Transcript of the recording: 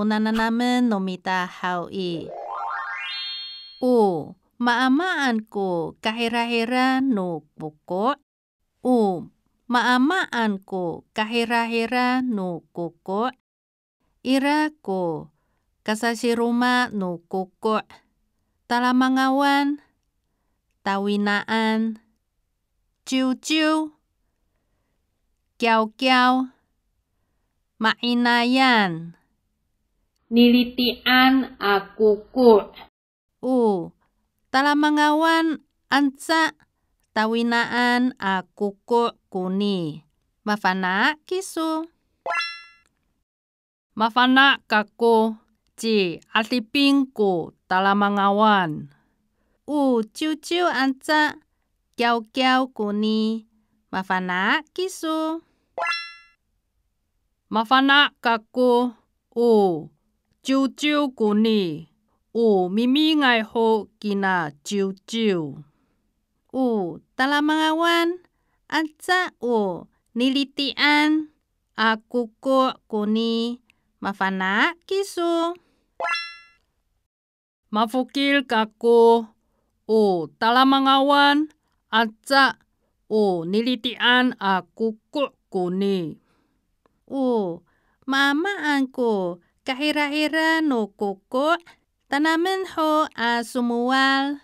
Unananamen nomita haui. U maamaanku kahera-hera no pokok. U maamaanku kahera-hera nu kokok. Ira ko kasasiruma nu kokok. Talamangawan, tawinaan, ciu-ciu, kiau-kiau, mainayan nilitian aku ku. U. mangawan anca tawinaan aku ku kuni. Mafana kisu. Mafana kaku ci tala mangawan. U ciu ciu anca kiau kiau kuni. Mafana kisu. Mafana kaku u. talamangawan. talamangawan. nilitian. nilitian. kisu. Mafukil mama 周周旧年有咪咪爱好囝仔周周，有达拉玛阿湾，阿则有尼里蒂安，阿姑姑旧年麻烦拿技术。马福金哥哥有达拉玛阿湾，阿则有尼里蒂安，阿姑姑旧年有妈妈安古。kahira-hira no koko, tanaman ho a sumual.